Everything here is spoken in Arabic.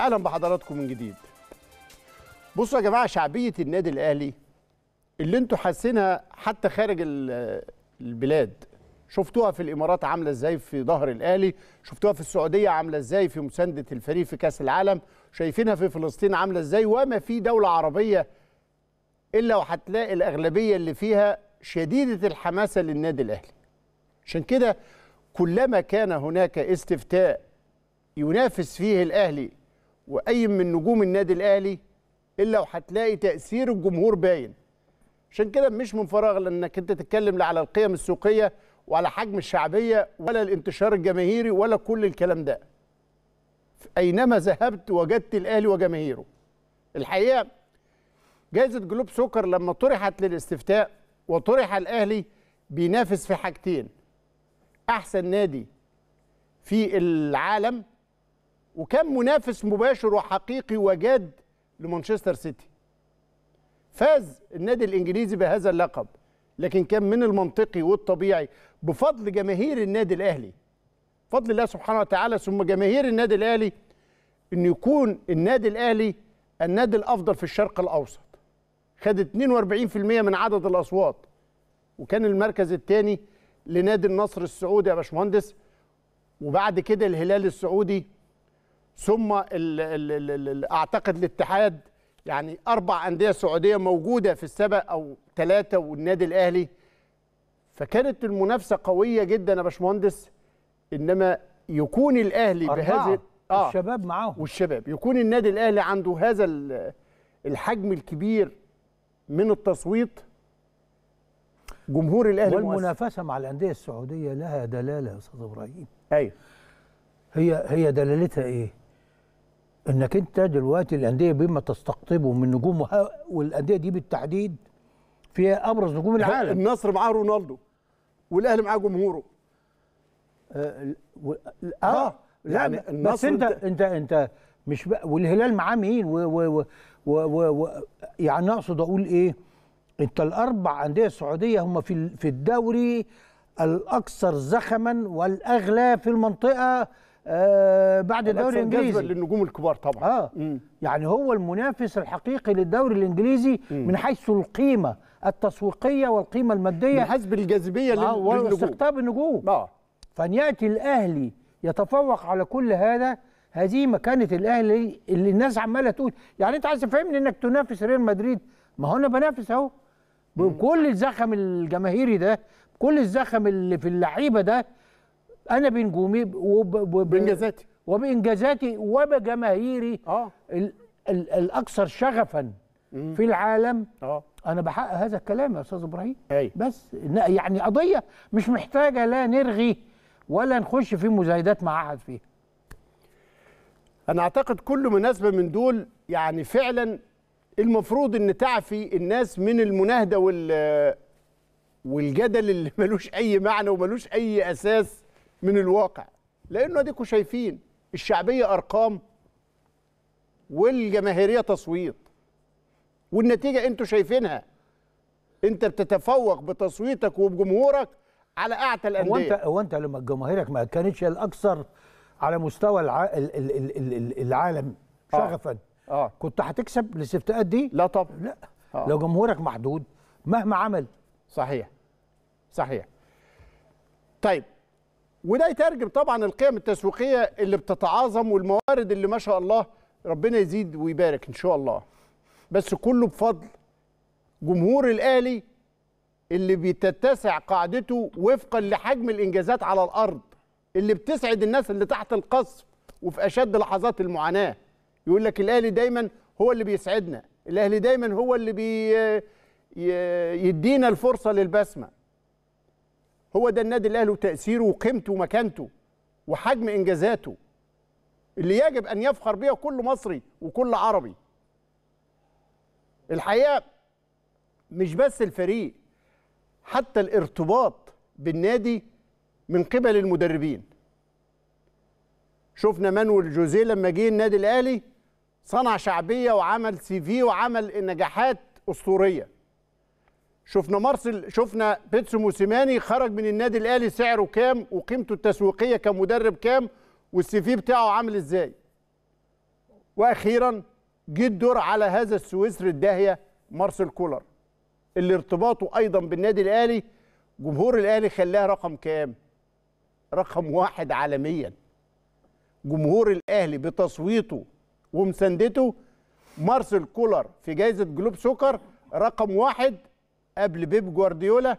اهلا بحضراتكم من جديد بصوا يا جماعه شعبيه النادي الاهلي اللي انتوا حاسينها حتى خارج البلاد شفتوها في الامارات عامله ازاي في ظهر الاهلي شفتوها في السعوديه عامله ازاي في مسانده الفريق في كاس العالم شايفينها في فلسطين عامله ازاي وما في دوله عربيه الا وهتلاقي الاغلبيه اللي فيها شديده الحماسه للنادي الاهلي عشان كده كلما كان هناك استفتاء ينافس فيه الاهلي واي من نجوم النادي الاهلي الا وهتلاقي تاثير الجمهور باين عشان كده مش من فراغ لانك انت تتكلم لا على القيم السوقيه وعلى حجم الشعبيه ولا الانتشار الجماهيري ولا كل الكلام ده اينما ذهبت وجدت الاهلي وجماهيره الحقيقه جائزه جلوب سكر لما طرحت للاستفتاء وطرح الاهلي بينافس في حاجتين احسن نادي في العالم وكان منافس مباشر وحقيقي وجاد لمانشستر سيتي فاز النادي الانجليزي بهذا اللقب لكن كان من المنطقي والطبيعي بفضل جماهير النادي الاهلي فضل الله سبحانه وتعالى ثم جماهير النادي الاهلي ان يكون النادي الاهلي النادي الافضل في الشرق الاوسط خد 42% من عدد الاصوات وكان المركز الثاني لنادي النصر السعودي يا باشمهندس وبعد كده الهلال السعودي ثم الـ الـ الـ الـ اعتقد الاتحاد يعني اربع انديه سعوديه موجوده في السبق او ثلاثه والنادي الاهلي فكانت المنافسه قويه جدا يا باشمهندس انما يكون الاهلي بهذا آه الشباب معاهم والشباب يكون النادي الاهلي عنده هذا الحجم الكبير من التصويت جمهور الاهلي والمنافسه مؤسس. مع الانديه السعوديه لها دلاله يا استاذ ابراهيم ايوه هي هي دلالتها ايه انك انت دلوقتي الانديه بما تستقطبه من نجوم والانديه دي بالتحديد فيها ابرز نجوم العالم النصر معاه رونالدو والاهلي معاه جمهوره اه, آه،, آه لا يعني بس انت انت انت مش بق... والهلال معاه مين و و و و و يعني اقصد اقول ايه انت الاربع انديه السعوديه هم في في الدوري الاكثر زخما والاغلى في المنطقه آه بعد الدوري الانجليزي للنجوم الكبار طبعا اه يعني هو المنافس الحقيقي للدوري الانجليزي م. من حيث القيمه التسويقيه والقيمه الماديه من حسب الجاذبيه آه للنجوم واستقطاب النجوم آه. فان ياتي الاهلي يتفوق على كل هذا هذه مكانه الاهلي اللي الناس عماله تقول يعني انت عايز تفهمني انك تنافس ريال مدريد ما هو انا بنافس اهو بكل الزخم الجماهيري ده بكل الزخم اللي في اللعيبه ده انا بنجومي وبانجازاتي بانجازاتي وبانجازاتي وبجماهيري اه ال... ال... الاكثر شغفا مم. في العالم اه انا بحقق هذا الكلام يا استاذ ابراهيم هي. بس يعني قضيه مش محتاجه لا نرغي ولا نخش في مزايدات مع احد فيها انا اعتقد كل مناسبه من دول يعني فعلا المفروض ان تعفي الناس من المناهده وال والجدل اللي ملوش اي معنى وملوش اي اساس من الواقع لانه اديكم شايفين الشعبيه ارقام والجماهيريه تصويت والنتيجه انتوا شايفينها انت بتتفوق بتصويتك وبجمهورك على اعتى الانديه هو انت هو انت لما جماهيرك ما كانتش الاكثر على مستوى الع... ال... ال... ال... العالم آه. شغفا آه. كنت هتكسب الاستفتاءات دي لا طبعا لا آه. لو جمهورك محدود مهما عمل صحيح صحيح طيب وده يترجم طبعا القيم التسويقيه اللي بتتعاظم والموارد اللي ما شاء الله ربنا يزيد ويبارك ان شاء الله بس كله بفضل جمهور الاهلي اللي بتتسع قاعدته وفقا لحجم الانجازات على الارض اللي بتسعد الناس اللي تحت القصف وفي اشد لحظات المعاناه يقول لك الاهلي دايما هو اللي بيسعدنا الاهلي دايما هو اللي بي يدينا الفرصه للبسمه هو ده النادي الاهلي وتاثيره وقيمته ومكانته وحجم انجازاته اللي يجب ان يفخر بها كل مصري وكل عربي الحقيقه مش بس الفريق حتى الارتباط بالنادي من قبل المدربين شفنا مانويل جوزيه لما جه النادي الاهلي صنع شعبيه وعمل سي في وعمل نجاحات اسطوريه شفنا مارسل شفنا بيتسو موسيماني خرج من النادي الاهلي سعره كام وقيمته التسويقيه كمدرب كام والسي في بتاعه عامل ازاي واخيرا جه الدور على هذا السويسري الداهيه مارسيل كولر اللي ارتباطه ايضا بالنادي الاهلي جمهور الاهلي خلاه رقم كام رقم واحد عالميا جمهور الاهلي بتصويته ومساندته مارسيل كولر في جائزه جلوب سوكر رقم واحد قبل بيب جوارديولا